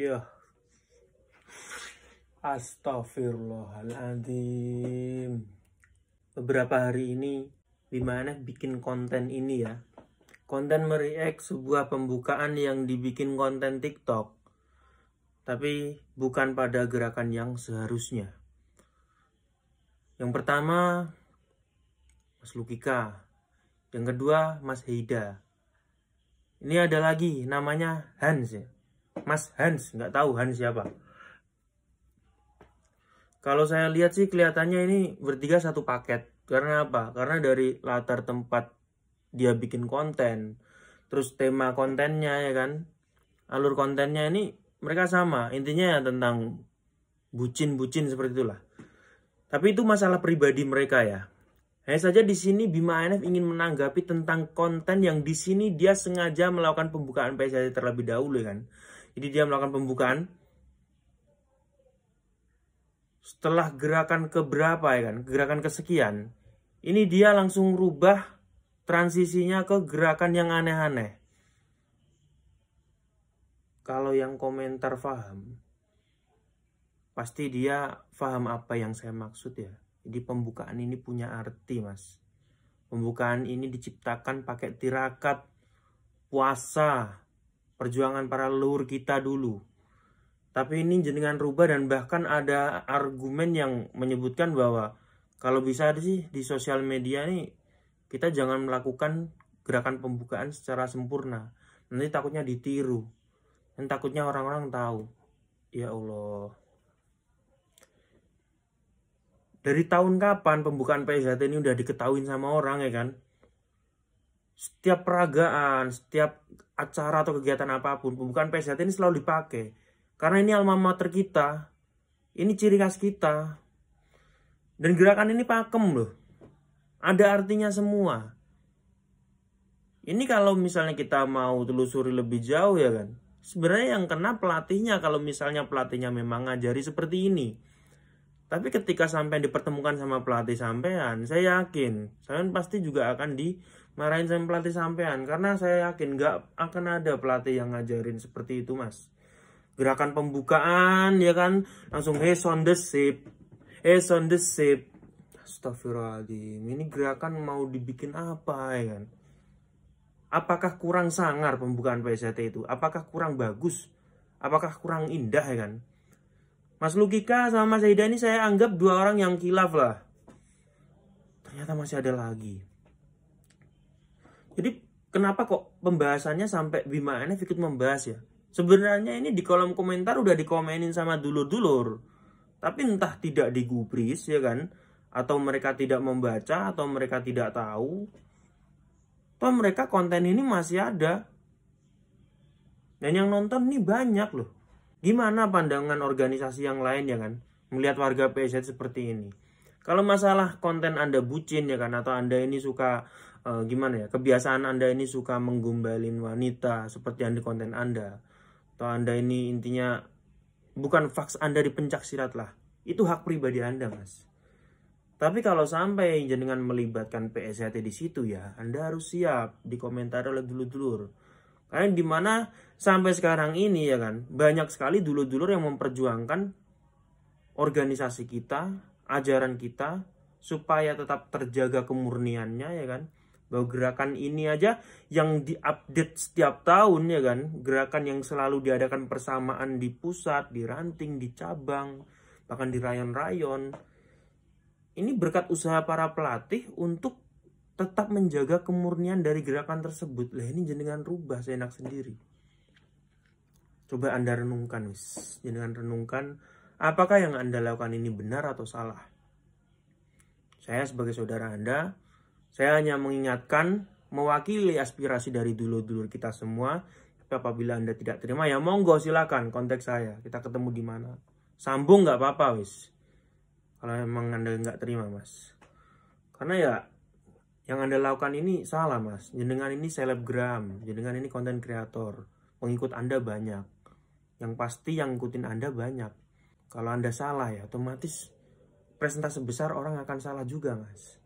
Iya. Astagfirullahaladzim Beberapa hari ini Dimana bikin konten ini ya Konten mereak sebuah pembukaan yang dibikin konten tiktok Tapi bukan pada gerakan yang seharusnya Yang pertama Mas Lukika yang kedua Mas Heida ini ada lagi namanya Hans ya Mas Hans nggak tahu Hans siapa kalau saya lihat sih kelihatannya ini bertiga satu paket karena apa karena dari latar tempat dia bikin konten terus tema kontennya ya kan alur kontennya ini mereka sama intinya ya tentang bucin-bucin seperti itulah tapi itu masalah pribadi mereka ya hanya saja di sini Bima Nf ingin menanggapi tentang konten yang di sini dia sengaja melakukan pembukaan PSSI terlebih dahulu ya kan. Jadi dia melakukan pembukaan setelah gerakan keberapa ya kan, gerakan kesekian. Ini dia langsung rubah transisinya ke gerakan yang aneh-aneh. Kalau yang komentar paham, pasti dia paham apa yang saya maksud ya. Jadi pembukaan ini punya arti, Mas. Pembukaan ini diciptakan pakai tirakat puasa perjuangan para leluhur kita dulu. Tapi ini jenengan rubah dan bahkan ada argumen yang menyebutkan bahwa kalau bisa sih di sosial media ini kita jangan melakukan gerakan pembukaan secara sempurna. Nanti takutnya ditiru. Dan takutnya orang-orang tahu. Ya Allah. Dari tahun kapan pembukaan PSHT ini udah diketahui sama orang ya kan? Setiap peragaan, setiap acara atau kegiatan apapun, pembukaan PSHT ini selalu dipakai. Karena ini alma mater kita, ini ciri khas kita. Dan gerakan ini pakem loh. Ada artinya semua. Ini kalau misalnya kita mau telusuri lebih jauh ya kan. Sebenarnya yang kena pelatihnya kalau misalnya pelatihnya memang ngajari seperti ini tapi ketika sampai dipertemukan sama pelatih sampean, saya yakin sampean pasti juga akan dimarahin sama pelatih sampean karena saya yakin nggak akan ada pelatih yang ngajarin seperti itu, Mas. Gerakan pembukaan ya kan langsung hey on the ship. hey on the ship. Astagfirullahaladzim, ini gerakan mau dibikin apa ya kan? Apakah kurang sangar pembukaan PST itu? Apakah kurang bagus? Apakah kurang indah ya kan? Mas Lukika sama Mas Haida ini saya anggap dua orang yang kilaf lah. Ternyata masih ada lagi. Jadi kenapa kok pembahasannya sampai Bima Anef ikut membahas ya? Sebenarnya ini di kolom komentar udah dikomenin sama dulur-dulur. Tapi entah tidak digubris ya kan? Atau mereka tidak membaca atau mereka tidak tahu. Atau mereka konten ini masih ada. Dan yang nonton ini banyak loh Gimana pandangan organisasi yang lain ya kan melihat warga PSZ seperti ini? Kalau masalah konten Anda bucin ya kan atau Anda ini suka e, gimana ya? Kebiasaan Anda ini suka menggombalin wanita seperti yang di konten Anda. Atau Anda ini intinya bukan faks Anda di pencak silat lah. Itu hak pribadi Anda, Mas. Tapi kalau sampai jenengan melibatkan PSHT di situ ya, Anda harus siap dikomentari oleh dulur-dulur. Karena mana sampai sekarang ini ya kan banyak sekali dulur-dulur yang memperjuangkan organisasi kita, ajaran kita supaya tetap terjaga kemurniannya ya kan. Bahwa gerakan ini aja yang diupdate setiap tahun ya kan. Gerakan yang selalu diadakan persamaan di pusat, di ranting, di cabang, bahkan di rayon-rayon. Ini berkat usaha para pelatih untuk tetap menjaga kemurnian dari gerakan tersebut lah ini jenengan rubah seenak sendiri coba anda renungkan wis jenengan renungkan apakah yang anda lakukan ini benar atau salah saya sebagai saudara anda saya hanya mengingatkan mewakili aspirasi dari dulu dulur kita semua tapi apabila anda tidak terima ya monggo silakan konteks saya kita ketemu di mana sambung nggak apa-apa wis kalau emang anda nggak terima mas karena ya yang Anda lakukan ini salah mas. Jenengan ini selebgram, jenengan ini konten kreator, pengikut Anda banyak. Yang pasti yang ngikutin Anda banyak. Kalau Anda salah ya otomatis presentase besar orang akan salah juga mas.